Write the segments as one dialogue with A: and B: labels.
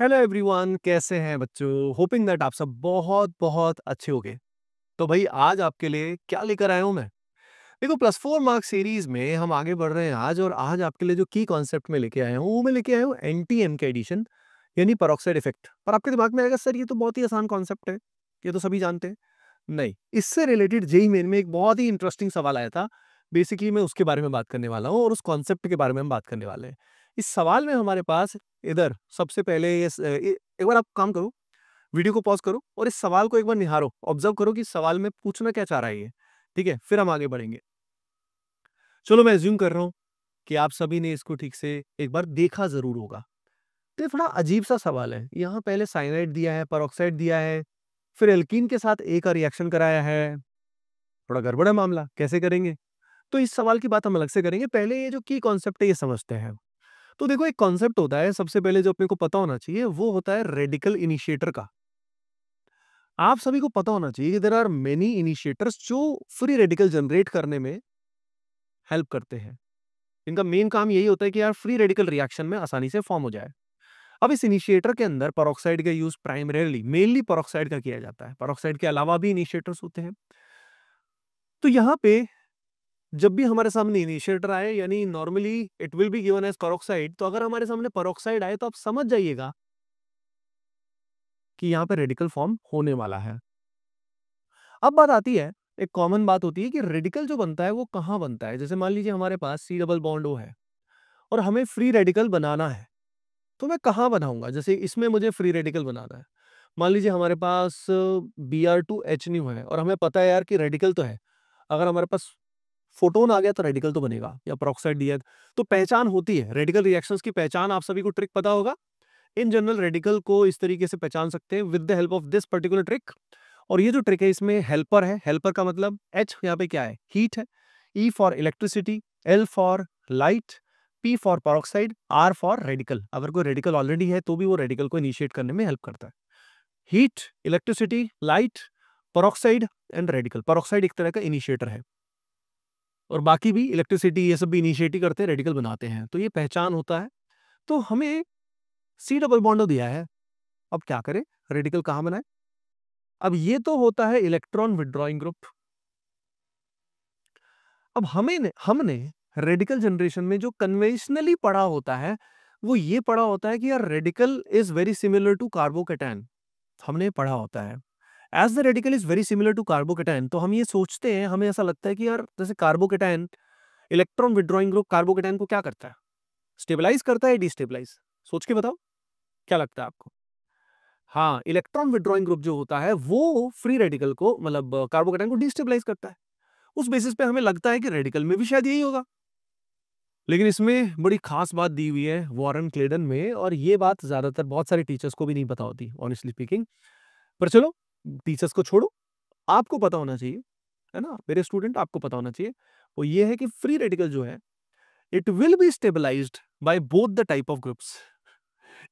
A: Hello everyone कैसे हैं बच्चों होपिंग दैट आप सब बहुत बहुत अच्छे होंगे तो भाई आज आपके लिए क्या लेकर आया हूं मैं देखो प्लस फोर मार्क्स सीरीज में हम आगे बढ़ रहे हैं आज और आज आपके लिए जो की कॉन्सेप्ट में लेके आया हूँ वो मैं लेके आया हूँ एंटी एम एडिशन यानी परोक्साइड इफेक्ट पर आपके दिमाग में आएगा सर ये तो बहुत ही आसान कॉन्सेप्ट है ये तो सभी जानते हैं नहीं इससे रिलेटेड जेई मेन में एक बहुत ही इंटरेस्टिंग सवाल आया था बेसिकली मैं उसके बारे में बात करने वाला हूँ और उस कॉन्सेप्ट के बारे में हम बात करने वाले हैं इस सवाल में हमारे पास इधर सबसे पहले ये एक बार आप काम करो वीडियो को पॉज करो और इस सवाल को एक बार निहारो ऑब्जर्व करो कि सवाल में पूछना क्या चाह रहा है ठीक है फिर हम आगे बढ़ेंगे चलो मैं एज्यूम कर रहा हूं कि आप सभी ने इसको ठीक से एक बार देखा जरूर होगा तो थोड़ा अजीब सा सवाल है यहाँ पहले साइनाइड दिया है परऑक्साइड दिया है फिर एल्किन के साथ ए का रिएक्शन कराया है थोड़ा गड़बड़ है मामला कैसे करेंगे तो इस सवाल की बात हम अलग से करेंगे पहले ये जो की कॉन्सेप्ट है ये समझते हैं तो देखो एक कॉन्सेप्ट होता है सबसे पहले जो अपने को पता होना चाहिए वो होता है रेडिकल इनिशिएटर का आप सभी को पता होना चाहिए देर आर मेनी इनिशिएटर्स जो फ्री रेडिकल जनरेट करने में हेल्प करते हैं इनका मेन काम यही होता है कि यार फ्री रेडिकल रिएक्शन में आसानी से फॉर्म हो जाए अब इस इनिशिएटर के अंदर परोक्साइड का यूज प्राइमरीली मेनली परोक्साइड का किया जाता है परोक्साइड के अलावा भी इनिशिएटर्स होते हैं तो यहाँ पे जब भी हमारे सामने इनिशिएटर आए यानी normally it will be given as peroxide तो अगर हमारे सामने परोक्साइड आए तो आप समझ जाइएगा कि यहां पे रेडिकल फॉर्म होने वाला है अब बात आती है एक कॉमन बात होती है कि रेडिकल जो बनता है वो कहां बनता है जैसे मान लीजिए हमारे पास सी डबल बॉन्ड ओ है और हमें फ्री रेडिकल बनाना है तो मैं कहां बनाऊंगा जैसे इसमें मुझे फ्री रेडिकल बनाना है मान लीजिए हमारे पास B R two H nu है और हमें पता है यार कि रेडिकल तो है अगर हमारे पास फोटोन आ गया तो रेडिकल तो बनेगा या प्रोक्साइड डी तो पहचान होती है रेडिकल रिएक्शन की पहचान आप सभी को ट्रिक पता होगा इन जनरल रेडिकल को इस तरीके से पहचान सकते हैं with the help of this particular trick और ये जो ट्रिक है इसमें हेल्पर है हेल्पर का मतलब एच यहाँ पे क्या है हीट है E for electricity L for light P for peroxide R for radical अगर कोई रेडिकल ऑलरेडी है तो भी वो रेडिकल को इनिशिएट करने में हेल्प करता है heat electricity light peroxide and radical peroxide एक तरह का इनिशिएटर है और बाकी भी इलेक्ट्रिसिटी ये सब भी इनिशिएटिव करते हैं रेडिकल बनाते हैं तो ये पहचान होता है तो हमें सी डबल बॉन्ड दिया है अब क्या करें रेडिकल कहाँ बनाए अब ये तो होता है इलेक्ट्रॉन विड्रॉइंग ग्रुप अब हमें हमने रेडिकल जनरेशन में जो कन्वेंशनली पढ़ा होता है वो ये पढ़ा होता है कि यार radical is very similar to carbocation हमने पढ़ा होता है as the radical is very similar to carbocation तो हम ये सोचते हैं हमें ऐसा लगता है कि यार जैसे carbocation electron withdrawing group carbocation को क्या करता है स्टेबलाइज करता है डिस्टेबलाइज सोच के बताओ क्या लगता है आपको हाँ इलेक्ट्रॉन विड्रॉइंग ग्रुप जो होता है वो फ्री रेडिकल को मतलब कार्बोकेटाइन को डिस्टेबलाइज करता है उस बेसिस पे हमें लगता है कि रेडिकल में भी शायद यही होगा लेकिन इसमें बड़ी खास बात दी हुई है वॉरन क्लेडन में और ये बात ज्यादातर बहुत सारे टीचर्स को भी नहीं पता होती ऑनेस्टली स्पीकिंग पर चलो टीचर्स को छोड़ो आपको पता होना चाहिए है ना मेरे स्टूडेंट आपको पता होना चाहिए वो ये है कि फ्री रेडिकल जो है it will be stabilize by both the type of groups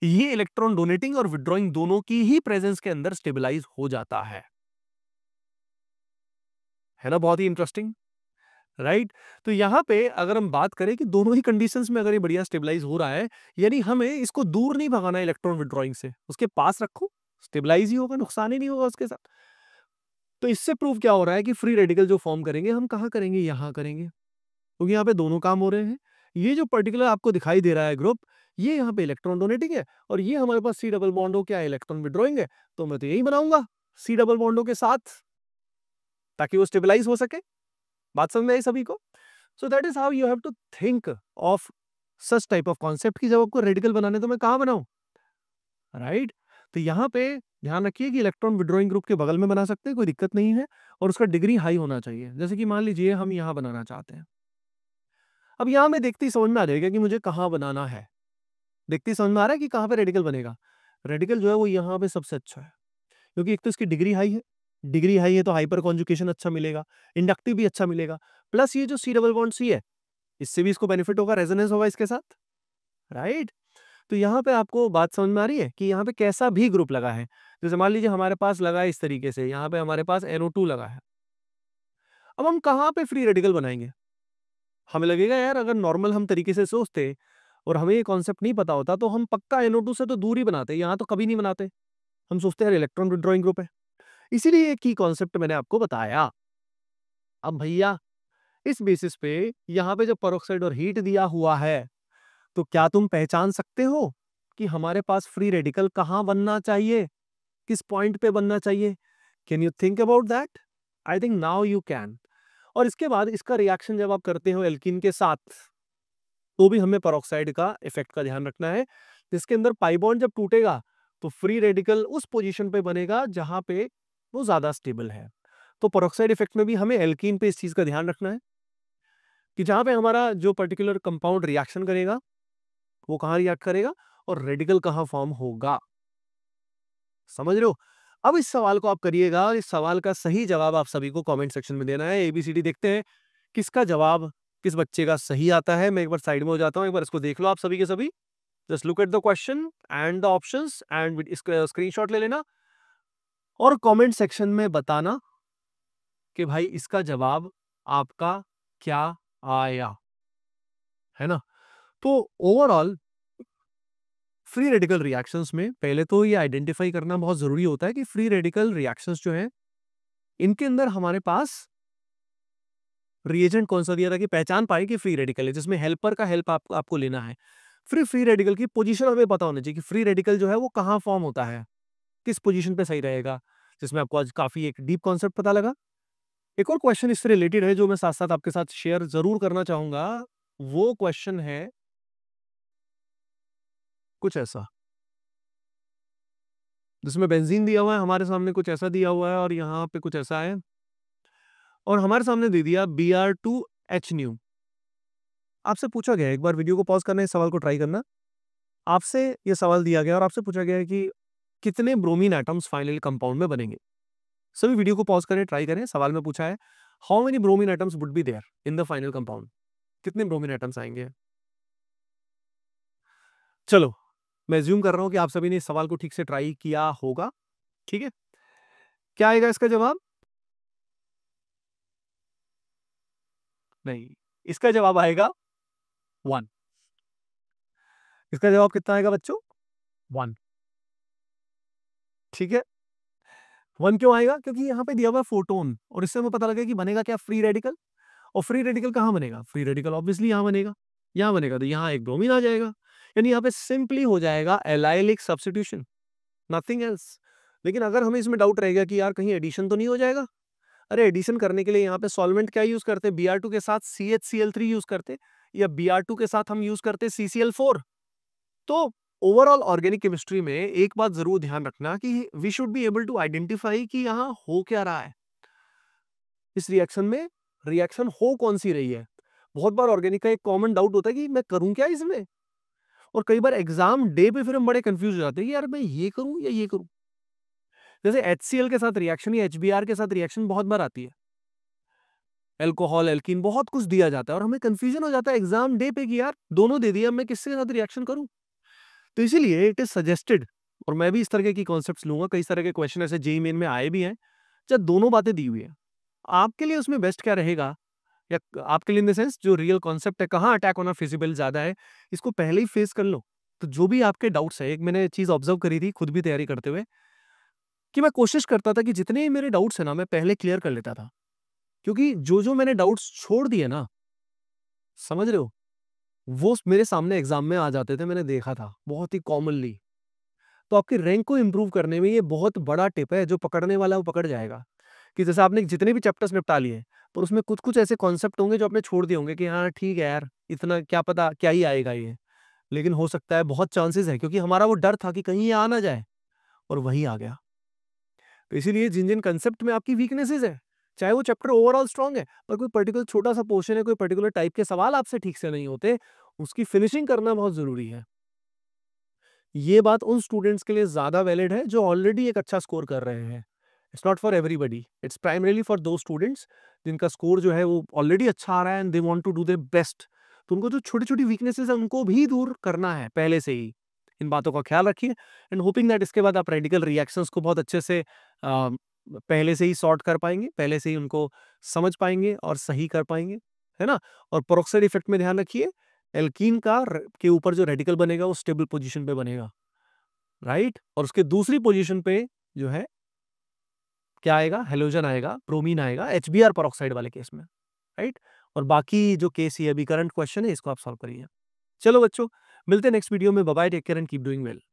A: ये इलेक्ट्रॉन डोनेटिंग और विड्रॉइंग दोनों की ही प्रेजेंस के अंदर स्टेबलाइज हो जाता है है ना बहुत ही इंटरेस्टिंग राइट तो यहाँ पे अगर हम बात करें कि दोनों ही कंडीशंस में अगर ये बढ़िया स्टेबलाइज हो रहा है यानी हमें इसको दूर नहीं भगाना इलेक्ट्रॉन विड्रॉइंग से उसके पास रखो स्टेबलाइज ही होगा नुकसान ही नहीं होगा उसके साथ तो इससे प्रूफ क्या हो रहा है कि फ्री रेडिकल जो फॉर्म करेंगे हम कहाँ करेंगे यहाँ करेंगे क्योंकि तो यहाँ पे दोनों काम हो रहे हैं ये जो पर्टिकुलर आपको दिखाई दे रहा है ग्रुप ये यहाँ पे इलेक्ट्रॉन डोनेटिंग है और ये हमारे पास सी डबल बॉन्ड हो क्या इलेक्ट्रॉन विड्रॉइंग है तो मैं तो यही बनाऊंगा सी डबल बॉन्डो के साथ ताकि वो स्टेबलाइज हो सके बात समझ में आई सभी को so that is how you have to think of such type of concept की जब आपको रेडिकल बनाने तो मैं कहाँ बनाऊँ राइट right? तो यहाँ पे ध्यान रखिए कि इलेक्ट्रॉन विड्रॉइंग ग्रुप के बगल में बना सकते हैं कोई दिक्कत नहीं है और उसका डिग्री हाई होना चाहिए जैसे कि मान लीजिए हम यहाँ बनाना चाहते हैं अब यहाँ में देखते ही समझ में आ जाएगा कि मुझे कहाँ बनाना है देखते ही समझ में आ रहा है कि कहाँ पे रेडिकल बनेगा रेडिकल जो है वो यहाँ पे सबसे अच्छा है क्योंकि एक तो इसकी डिग्री हाई है डिग्री हाई है तो हाइपर कॉन्जुकेशन अच्छा मिलेगा इंडक्टिव भी अच्छा मिलेगा प्लस ये जो सी डबल बॉन्ड सी है इससे भी इसको बेनिफिट होगा रेजोनेंस होगा इसके साथ राइट तो यहाँ पे आपको बात समझ में आ रही है कि यहाँ पे कैसा भी ग्रुप लगा है जैसे मान लीजिए हमारे पास लगा है इस तरीके से यहाँ पे हमारे पास टू लगा है अब हम कहाँ पे फ्री रेडिकल बनाएंगे हमें लगेगा यार अगर नॉर्मल हम तरीके से सोचते और हमें ये कॉन्सेप्ट नहीं पता होता तो हम पक्का टू से तो दूर ही बनाते यहाँ तो कभी नहीं बनाते हम सोचते हैं इलेक्ट्रॉन विड्रॉइंग ग्रुप है इसीलिए एक की कॉन्सेप्ट मैंने आपको बताया अब भैया इस बेसिस पे यहाँ पे जो परोक्साइड और हीट दिया हुआ है तो क्या तुम पहचान सकते हो कि हमारे पास फ्री रेडिकल कहाँ बनना चाहिए किस पॉइंट पे बनना चाहिए can you think about that I think now you can और इसके बाद इसका रिएक्शन जब आप करते हो एल्किन के साथ तो भी हमें परोक्साइड का इफेक्ट का ध्यान रखना है जिसके अंदर पाइबॉन्ड जब टूटेगा तो फ्री रेडिकल उस पोजिशन पे बनेगा जहाँ पे वो ज़्यादा स्टेबल है तो परोक्साइड इफेक्ट में भी हमें एल्कीन पे इस चीज़ का ध्यान रखना है कि जहाँ पे हमारा जो पर्टिकुलर कंपाउंड रिएक्शन करेगा वो कहाँ रिएक्ट करेगा और रेडिकल कहाँ फॉर्म होगा समझ रहे हो अब इस सवाल को आप करिएगा और इस सवाल का सही जवाब आप सभी को कमेंट सेक्शन में देना है एबीसीडी देखते हैं किसका जवाब किस बच्चे का सही आता है मैं एक बार साइड में हो जाता हूँ एक बार इसको देख लो आप सभी के सभी just look at the question and the option and screenshot ले लेना और कॉमेंट सेक्शन में बताना कि भाई इसका जवाब आपका क्या आया है ना तो ओवरऑल फ्री रेडिकल रिएक्शंस में पहले तो ये आइडेंटिफाई करना बहुत जरूरी होता है कि फ्री रेडिकल रिएक्शंस जो हैं इनके अंदर हमारे पास रिएजेंट कौन सा दिया था कि पहचान पाए कि फ्री रेडिकल है जिसमें हेल्पर का हेल्प आप, आपको लेना है फिर फ्री रेडिकल की पोजिशन हमें पता होना चाहिए कि फ्री रेडिकल जो है वो कहाँ फॉर्म होता है किस पोजीशन पर सही रहेगा जिसमें आपको आज काफी एक डीप कॉन्सेप्ट पता लगा एक और क्वेश्चन इससे रिलेटेड है जो मैं साथ साथ आपके साथ शेयर जरूर करना चाहूंगा वो क्वेश्चन है कुछ ऐसा जिसमें बेंजीन दिया हुआ है हमारे सामने कुछ ऐसा दिया हुआ है और यहाँ पे कुछ ऐसा है और हमारे सामने दे दिया B R two H nu आपसे पूछा गया एक बार वीडियो को पॉज करना इस सवाल को ट्राई करना आपसे ये सवाल दिया गया और आपसे पूछा गया कि कितने ब्रोमीन एटम्स फाइनल कंपाउंड में बनेंगे सभी वीडियो को पॉज करें ट्राई करें सवाल में पूछा है how many bromine atoms would be there in the final compound कितने ब्रोमीन एटम्स आएंगे चलो मैं ज्यूम कर रहा हूं कि आप सभी ने इस सवाल को ठीक से ट्राई किया होगा ठीक है क्या आएगा इसका जवाब नहीं इसका जवाब आएगा वन इसका जवाब कितना आएगा बच्चों वन ठीक है वन क्यों आएगा क्योंकि यहां पे दिया हुआ फोटोन और इससे हमें पता लगे कि बनेगा क्या फ्री रेडिकल और फ्री रेडिकल कहां बनेगा फ्री रेडिकल ऑब्वियसली यहां बनेगा यहां बनेगा तो यहाँ एक ब्रोमीन आ जाएगा यानी यहाँ पे सिंपली हो जाएगा एलाइलिक सब्सिट्यूशन नथिंग एल्स लेकिन अगर हमें इसमें डाउट रहेगा कि यार कहीं एडिशन तो नहीं हो जाएगा अरे एडिशन करने के लिए यहाँ पे सॉल्वेंट क्या यूज करते बी आर टू के साथ C H C L three use करते या बी आर टू के साथ हम यूज करते सी सी एल फोर तो ओवरऑल ऑर्गेनिक केमिस्ट्री में एक बात जरूर ध्यान रखना कि we should be able to identify कि यहाँ हो क्या रहा है इस रिएक्शन में रिएक्शन हो कौन सी रही है बहुत बार ऑर्गेनिक का एक कॉमन डाउट होता है कि मैं करूं क्या इसमें और कई बार एग्जाम डे पे फिर हम बड़े कंफ्यूज हो जाते हैं यार मैं ये करूं या ये करूं जैसे एच के साथ रिएक्शन या एच के साथ रिएक्शन बहुत बार आती है एल्कोहल एल्किन बहुत कुछ दिया जाता है और हमें कंफ्यूजन हो जाता है एग्जाम डे पे कि यार दोनों दे दिया मैं किसके साथ रिएक्शन करूं तो इसीलिए इट इज सजेस्टेड और मैं भी इस तरह की कॉन्सेप्ट लूंगा कई तरह के क्वेश्चन ऐसे जेई मेन e e में आए भी हैं जब दोनों बातें दी हुई है आपके लिए उसमें बेस्ट क्या रहेगा या आपके लिए इन द सेंस जो रियल कॉन्सेप्ट है कहाँ अटैक होना फिजिबल ज्यादा है इसको पहले ही फेस कर लो तो जो भी आपके डाउट्स है एक मैंने चीज ऑब्जर्व करी थी खुद भी तैयारी करते हुए कि मैं कोशिश करता था कि जितने ही मेरे डाउट्स है ना मैं पहले क्लियर कर लेता था क्योंकि जो जो मैंने डाउट्स छोड़ दिए ना समझ रहे हो वो मेरे सामने एग्जाम में आ जाते थे मैंने देखा था बहुत ही कॉमनली तो आपकी रैंक को इम्प्रूव करने में ये बहुत बड़ा टिप है जो पकड़ने वाला वो पकड़ जाएगा कि जैसे आपने जितने भी चैप्टर्स निपटा लिए पर उसमें कुछ कुछ ऐसे कॉन्सेप्ट होंगे जो आपने छोड़ दिए होंगे कि हाँ ठीक है यार इतना क्या पता क्या ही आएगा ये लेकिन हो सकता है बहुत चांसेस है क्योंकि हमारा वो डर था कि कहीं ये आ ना जाए और वही आ गया तो इसीलिए जिन जिन कंसेप्ट में आपकी वीकनेसेस है चाहे वो चैप्टर ओवरऑल स्ट्रांग है पर कोई पर्टिकुलर छोटा सा पोर्शन है कोई पर्टिकुलर टाइप के सवाल आपसे ठीक से नहीं होते उसकी फिनिशिंग करना बहुत ज़रूरी है ये बात उन स्टूडेंट्स के लिए ज़्यादा वैलिड है जो ऑलरेडी एक अच्छा स्कोर कर रहे हैं it's not for everybody it's primarily for दो स्टूडेंट्स जिनका स्कोर जो है वो ऑलरेडी अच्छा आ रहा है and they want to do the best तो उनको जो छोटी छोटी वीकनेसेस हैं उनको भी दूर करना है पहले से ही इन बातों का ख्याल रखिए एंड होपिंग दैट इसके बाद आप रेडिकल रिएक्शंस को बहुत अच्छे से आ, पहले से ही सॉर्ट कर पाएंगे पहले से ही उनको समझ पाएंगे और सही कर पाएंगे है ना और प्रोक्साइड इफेक्ट में ध्यान रखिए एल्कीन का के ऊपर जो रेडिकल बनेगा वो स्टेबल पोजीशन पे बनेगा राइट और उसके दूसरी पोजीशन पे जो है क्या आएगा हेलोजन आएगा ब्रोमीन आएगा एच बी आर वाले केस में राइट और बाकी जो केस ये अभी करंट क्वेश्चन है इसको आप सॉल्व करिए चलो बच्चों मिलते हैं नेक्स्ट वीडियो में bye take care and keep doing well